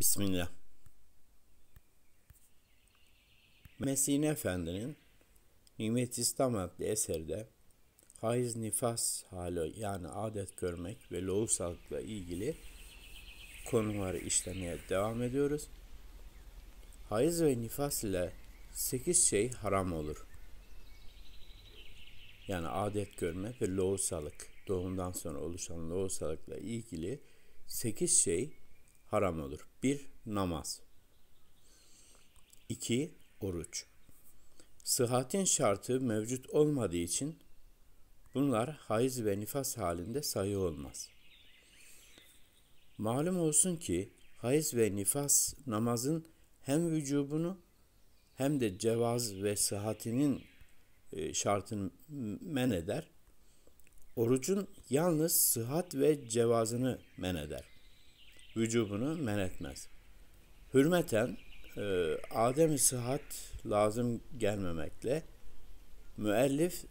Bismillah. Mesih Efendi'nin Nimet İslam adlı eserde haiz nifas hali yani adet görmek ve lohusalıkla ilgili konuları işlemeye devam ediyoruz. Haiz ve nifas ile 8 şey haram olur. Yani adet görme ve lohusalık, doğumdan sonra oluşan lohusalıkla ilgili 8 şey haram olur. 1. Namaz 2. Oruç Sıhhatin şartı mevcut olmadığı için bunlar haiz ve nifas halinde sayı olmaz. Malum olsun ki haiz ve nifas namazın hem vücubunu hem de cevaz ve sıhhatinin e, şartını men eder. Orucun yalnız sıhhat ve cevazını men eder vücubunu men etmez. Hürmeten e, Adem-i sıhhat lazım gelmemekle müellif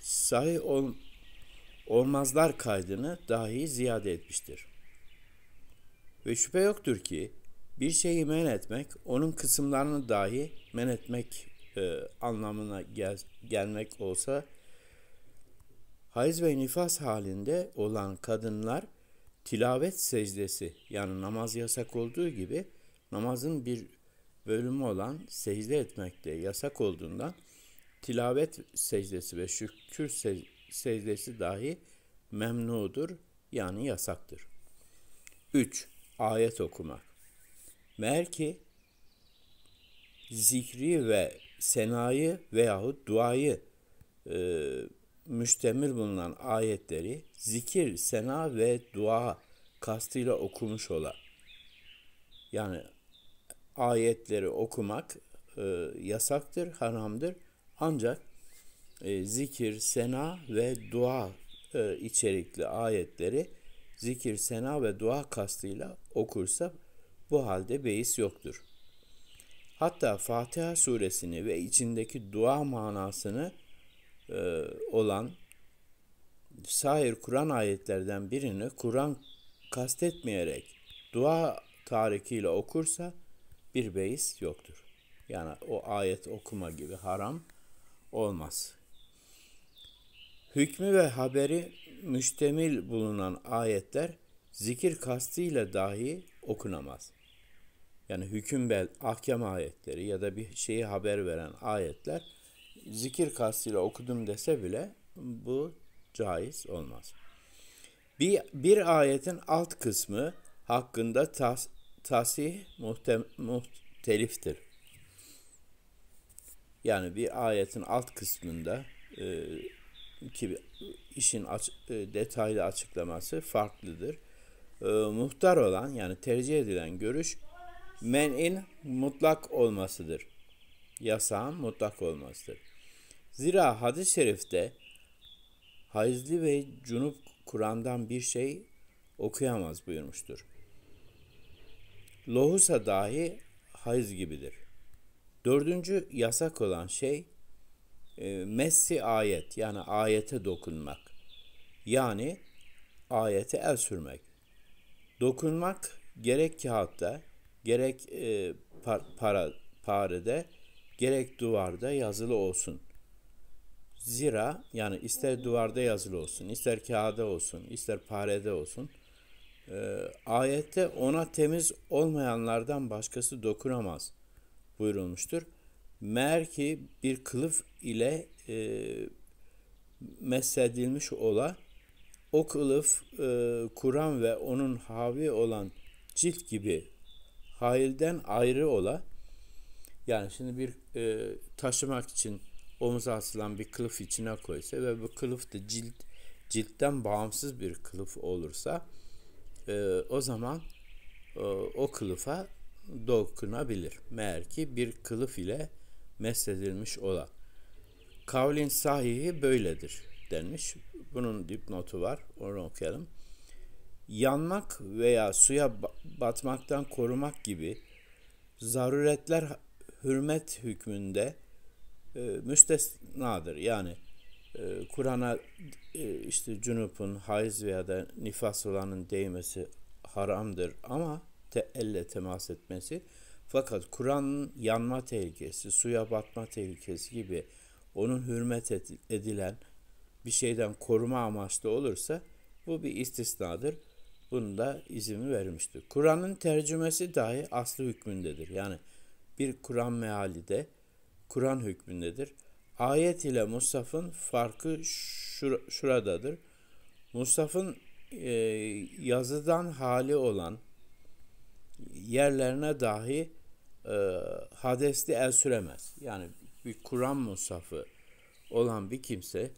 sahih ol, olmazlar kaydını dahi ziyade etmiştir. Ve şüphe yoktur ki bir şeyi men etmek onun kısımlarını dahi men etmek e, anlamına gel, gelmek olsa hayız ve nifas halinde olan kadınlar tilavet secdesi yani namaz yasak olduğu gibi namazın bir bölümü olan secde etmek de yasak olduğundan tilavet secdesi ve şükür secdesi dahi memnudur yani yasaktır. 3. Ayet okumak. Meğer ki zikri ve senayı veyahut duayı e, müştemil bulunan ayetleri zikir, sena ve dua kastıyla okumuş ola. Yani ayetleri okumak e, yasaktır, haramdır. Ancak e, zikir, sena ve dua e, içerikli ayetleri zikir, sena ve dua kastıyla okursa bu halde beis yoktur. Hatta Fatiha suresini ve içindeki dua manasını e, olan sahir Kur'an ayetlerden birini Kur'an kastetmeyerek dua tarikiyle okursa bir beis yoktur. Yani o ayet okuma gibi haram olmaz. Hükmü ve haberi müştemil bulunan ayetler zikir kastıyla dahi okunamaz. Yani hüküm bel, ahkam ayetleri ya da bir şeyi haber veren ayetler zikir kastıyla okudum dese bile bu caiz olmaz. Bir, bir ayetin alt kısmı hakkında tas, tasih muhtem, muhteliftir. Yani bir ayetin alt kısmında e, ki işin aç, e, detaylı açıklaması farklıdır. E, muhtar olan yani tercih edilen görüş men'in mutlak olmasıdır. Yasağın mutlak olmasıdır. Zira hadis-i şerifte hayızlı ve cunup Kur'an'dan bir şey okuyamaz buyurmuştur. Lohusa dahi hayız gibidir. Dördüncü yasak olan şey e, messi ayet yani ayete dokunmak. Yani ayete el sürmek. Dokunmak gerek kağıtta, gerek e, par, para, parede, gerek duvarda yazılı olsun. Zira yani ister duvarda yazılı olsun, ister kağıda olsun, ister parede olsun e, ayette ona temiz olmayanlardan başkası dokunamaz buyurulmuştur. Meğer ki bir kılıf ile e, mesedilmiş ola o kılıf e, Kur'an ve onun havi olan cilt gibi hayilden ayrı ola yani şimdi bir e, taşımak için omuza asılan bir kılıf içine koysa ve bu kılıf da cilt ciltten bağımsız bir kılıf olursa e, o zaman e, o kılıfa dokunabilir. Meğer ki bir kılıf ile mesedilmiş ola. Kavlin sahihi böyledir denmiş. Bunun dipnotu var. Onu okuyalım. Yanmak veya suya batmaktan korumak gibi zaruretler hürmet hükmünde e, müstesnadır. Yani e, Kur'an'a e, işte cünüpün, haiz veya da nifas olanın değmesi haramdır ama te, elle temas etmesi. Fakat Kur'an'ın yanma tehlikesi, suya batma tehlikesi gibi onun hürmet edilen bir şeyden koruma amaçlı olursa bu bir istisnadır. bunu da izin vermiştir Kur'an'ın tercümesi dahi aslı hükmündedir. Yani bir Kur'an meali de Kur'an hükmündedir. Ayet ile Musaf'ın farkı şur- şuradadır. Musaf'ın e, yazıdan hali olan yerlerine dahi e, hadesli el süremez. Yani bir Kur'an musafı olan bir kimse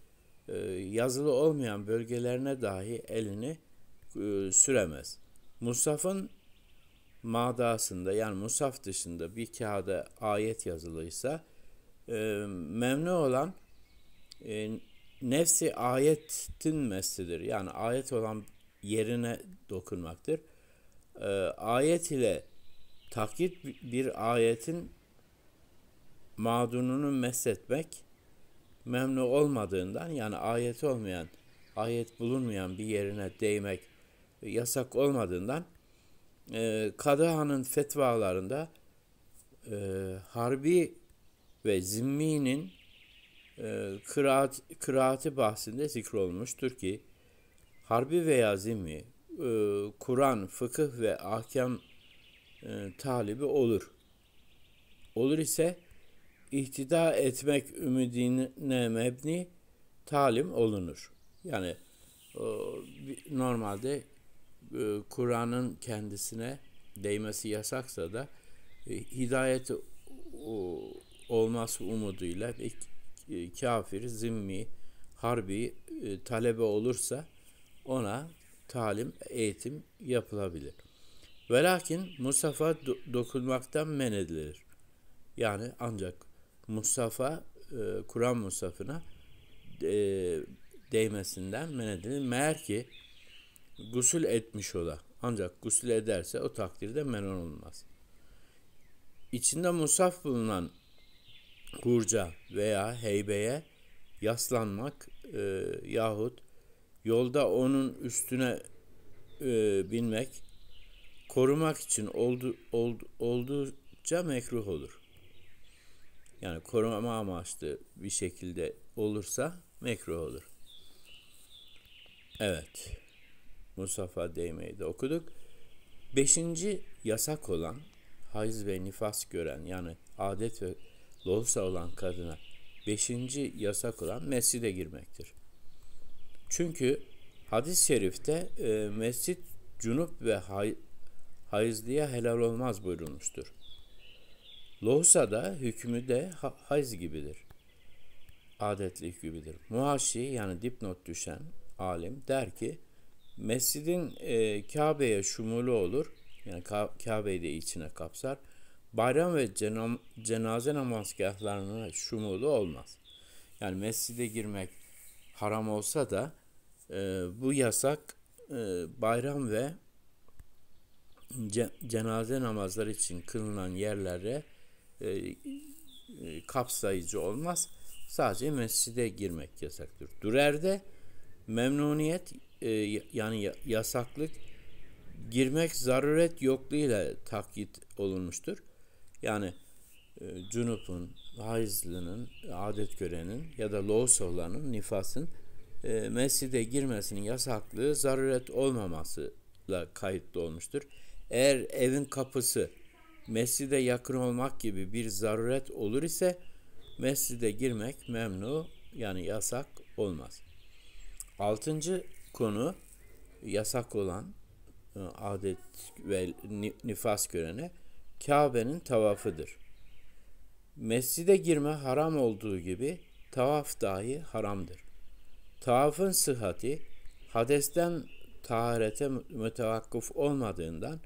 e, yazılı olmayan bölgelerine dahi elini e, süremez. Musaf'ın madasında yani musaf dışında bir kağıda ayet yazılıysa e, ee, memnu olan e, nefsi ayetin meslidir. Yani ayet olan yerine dokunmaktır. E, ayet ile taklit bir ayetin mağdununu mesletmek memnu olmadığından yani ayet olmayan, ayet bulunmayan bir yerine değmek yasak olmadığından e, Kadıhan'ın fetvalarında e, harbi ve Zimmi'nin e, kıraat, kıraati bahsinde zikrolmuştur ki harbi veya zimmi e, Kur'an, fıkıh ve ahkam e, talibi olur. Olur ise ihtida etmek ümidine mebni talim olunur. Yani o, normalde e, Kur'an'ın kendisine değmesi yasaksa da e, hidayeti olması umuduyla ve kafir, zimmi, harbi e, talebe olursa ona talim, eğitim yapılabilir. Ve lakin Musaf'a dokunmaktan men edilir. Yani ancak Musaf'a, e, Kur'an Musaf'ına e, değmesinden men edilir. Meğer ki gusül etmiş ola. Ancak gusül ederse o takdirde men olmaz. İçinde musaf bulunan burca veya heybeye yaslanmak e, yahut yolda onun üstüne e, binmek korumak için oldu, oldu, oldukça mekruh olur. Yani koruma amaçlı bir şekilde olursa mekruh olur. Evet. Musafa değmeyi de okuduk. Beşinci yasak olan hayız ve nifas gören yani adet ve lohusa olan kadına beşinci yasak olan mescide girmektir. Çünkü hadis-i şerifte e, mescit cunup ve hay, hayızlıya helal olmaz buyurulmuştur. Lohusa da hükmü de ha, hayz gibidir. adetlik gibidir. Muhaşi yani dipnot düşen alim der ki mescidin e, Kabe'ye şumulu olur. Yani Kabe'yi de içine kapsar bayram ve cenam cenaze namazgahlarına şumulu olmaz. Yani mescide girmek haram olsa da e, bu yasak e, bayram ve ce, cenaze namazları için kılınan yerlere e, e, kapsayıcı olmaz. Sadece mescide girmek yasaktır. Dürer'de memnuniyet e, yani yasaklık girmek zaruret yokluğuyla takit olunmuştur. Yani e, cünüpün, haizlinin, adet görenin ya da loğus olanın, nifasın e, mescide girmesinin yasaklığı zaruret olmamasıyla kayıtlı olmuştur. Eğer evin kapısı mescide yakın olmak gibi bir zaruret olur ise mescide girmek memnu yani yasak olmaz. Altıncı konu yasak olan e, adet ve nifas görene Kabe'nin tavafıdır. Mescide girme haram olduğu gibi tavaf dahi haramdır. Tavafın sıhhati hadesten taharete mütevakkıf olmadığından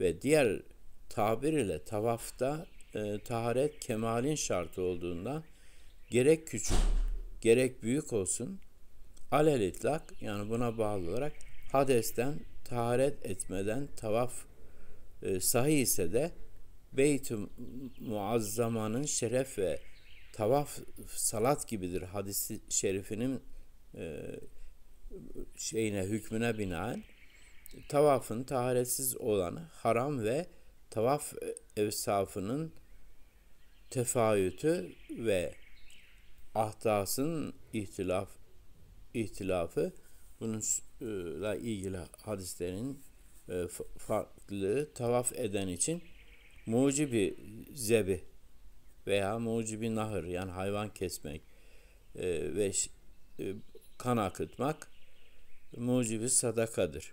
ve diğer tabir ile tavafta e, taharet kemalin şartı olduğundan gerek küçük gerek büyük olsun alel itlak yani buna bağlı olarak hadesten taharet etmeden tavaf e, sahih ise de Beyt-i Muazzama'nın şeref ve tavaf salat gibidir hadisi şerifinin e, şeyine hükmüne binaen tavafın taharetsiz olanı haram ve tavaf evsafının tefayütü ve ahdasın ihtilaf ihtilafı bununla e, ilgili hadislerin e, farklı tavaf eden için mucibi zebi veya mucibi nahır yani hayvan kesmek e, ve e, kan akıtmak mucibi sadakadır.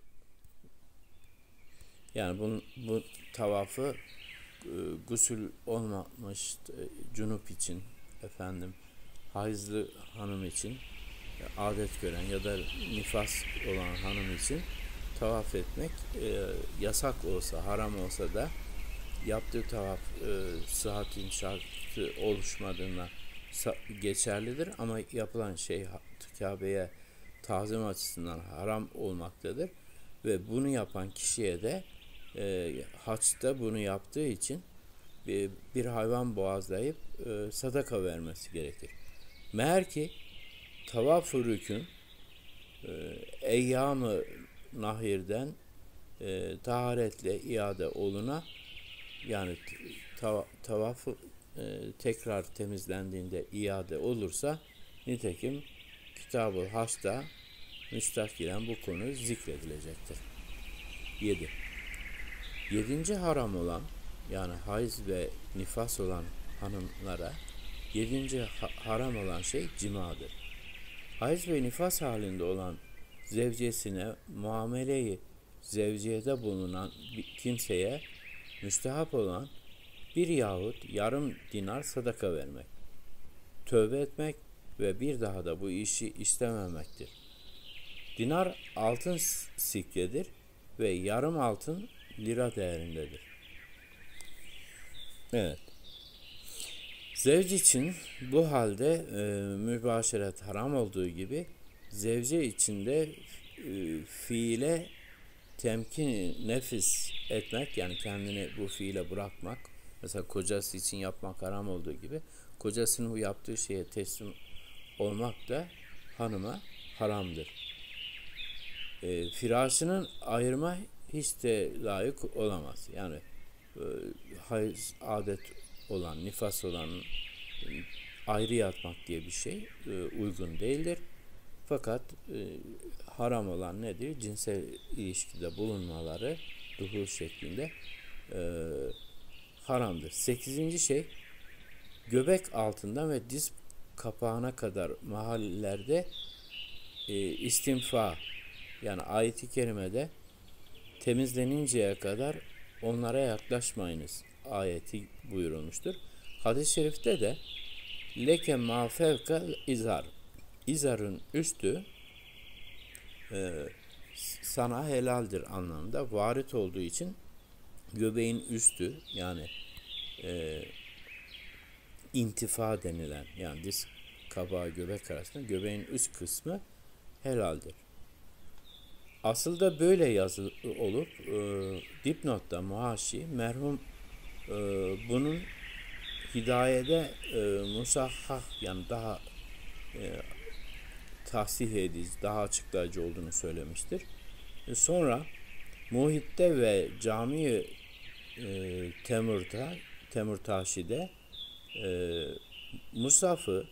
Yani bunun, bu tavafı e, gusül olmamış e, cunup için efendim haizli hanım için e, adet gören ya da nifas olan hanım için tavaf etmek e, yasak olsa haram olsa da yaptığı tavaf e, sıhhat inşaatı oluşmadığına geçerlidir ama yapılan şey Kabe'ye tazim açısından haram olmaktadır ve bunu yapan kişiye de e, haçta bunu yaptığı için e, bir hayvan boğazlayıp e, sadaka vermesi gerekir. Meğer ki tavaf-ı rükün e, eyyam-ı nahirden e, taharetle iade oluna yani tav tavafı e, tekrar temizlendiğinde iade olursa nitekim Kitab-ı Has'ta müstakilen bu konu zikredilecektir. 7. Yedinci haram olan yani hayz ve nifas olan hanımlara yedinci ha haram olan şey cimadır. Hayz ve nifas halinde olan zevcesine muameleyi zevciyede bulunan bir kimseye müstehap olan bir yahut yarım dinar sadaka vermek, tövbe etmek ve bir daha da bu işi istememektir. Dinar altın sikkedir ve yarım altın lira değerindedir. Evet. Zevci için bu halde e, mübaşeret haram olduğu gibi zevce içinde e, fiile temkin nefis etmek yani kendini bu fiile bırakmak mesela kocası için yapmak haram olduğu gibi kocasının bu yaptığı şeye teslim olmak da hanıma haramdır. E, firasının ayırma hiç de layık olamaz. Yani e, hayız adet olan, nifas olan ıı, ayrı yatmak diye bir şey e, uygun değildir. Fakat e, haram olan nedir? Cinsel ilişkide bulunmaları duhur şeklinde e, haramdır. Sekizinci şey göbek altından ve diz kapağına kadar mahallelerde e, istinfa yani ayeti kerimede temizleninceye kadar onlara yaklaşmayınız ayeti buyurulmuştur. Hadis-i şerifte de leke ma izar izarın üstü e, sana helaldir anlamında varit olduğu için göbeğin üstü yani e, intifa denilen yani diz kabağı göbek arasında göbeğin üst kısmı helaldir. Asıl da böyle yazılı olup e, dipnotta Muhaşi merhum e, bunun hidayede e, musahhah yani daha e, tahsih edici, daha açıklayıcı olduğunu söylemiştir. E, sonra Muhit'te ve cami e, Temur'da, Temurtaşi'de e, Musaf'ı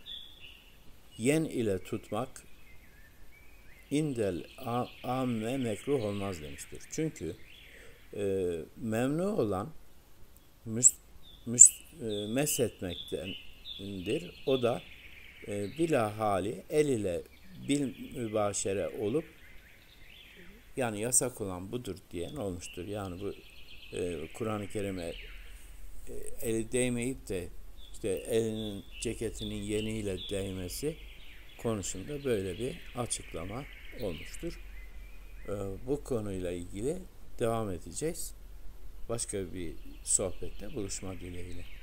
yen ile tutmak indel amme mekruh olmaz demiştir. Çünkü e, memnu olan müs, müs, e, mesetmektendir. O da e, bila hali el ile bil mübaşere olup yani yasak olan budur diyen olmuştur. Yani bu e, Kur'an-ı Kerim'e e, eli değmeyip de işte elinin ceketinin yeniyle değmesi konusunda böyle bir açıklama olmuştur. E, bu konuyla ilgili devam edeceğiz. Başka bir sohbette buluşma dileğiyle.